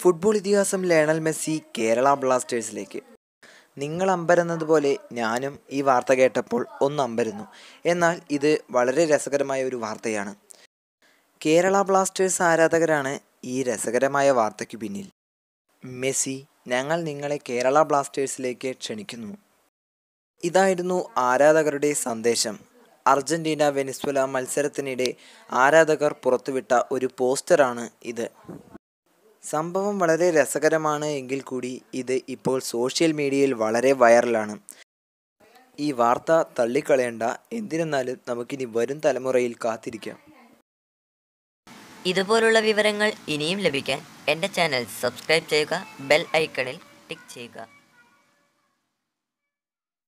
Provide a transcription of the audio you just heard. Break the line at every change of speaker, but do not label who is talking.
football ഇതിഹാസം Lionel Messi Kerala ബ്ലാസ്റ്റേഴ്സിലേക്ക് നിങ്ങൾ അമ്പരുന്നതുപോലെ ഞാനും ഈ വാർത്ത കേട്ടപ്പോൾ ഒന്ന് അമ്പരുന്നു എന്നാൽ ഇത് വളരെ രസകരമായ ഒരു വാർത്തയാണ് കേരള ബ്ലാസ്റ്റേഴ്സ് ആരാധകരാണ് ഈ രസകരമായ വാർത്തയ്ക്ക് പിന്നിൽ മെസ്സി ഞങ്ങൾ നിങ്ങളെ കേരള ബ്ലാസ്റ്റേഴ്സിലേക്ക് ക്ഷണിക്കുന്നു ഇതായിരുന്നു ആരാധകരുടെ സന്ദേശം അർജന്റീന വെനിസ്വല മത്സരത്തിനിടെ ആരാധകർ പുറത്തുവിട്ട ഒരു പോസ്റ്ററാണ് ഇത് സംഭവം വളരെ രസകരമാണ് എങ്കിൽ കൂടി ഇത് ഇപ്പോൾ സോഷ്യൽ മീഡിയയിൽ വളരെ വൈറലാണ് ഈ വാർത്ത തള്ളിക്കളയണ്ട എന്തിരുന്നാലും നമുക്കിനി വരും തലമുറയിൽ കാത്തിരിക്കാം ഇതുപോലുള്ള വിവരങ്ങൾ ഇനിയും ലഭിക്കാൻ
എൻ്റെ ചാനൽ സബ്സ്ക്രൈബ് ചെയ്യുക ബെൽ ഐക്കണിൽ ടിക്ക് ചെയ്യുക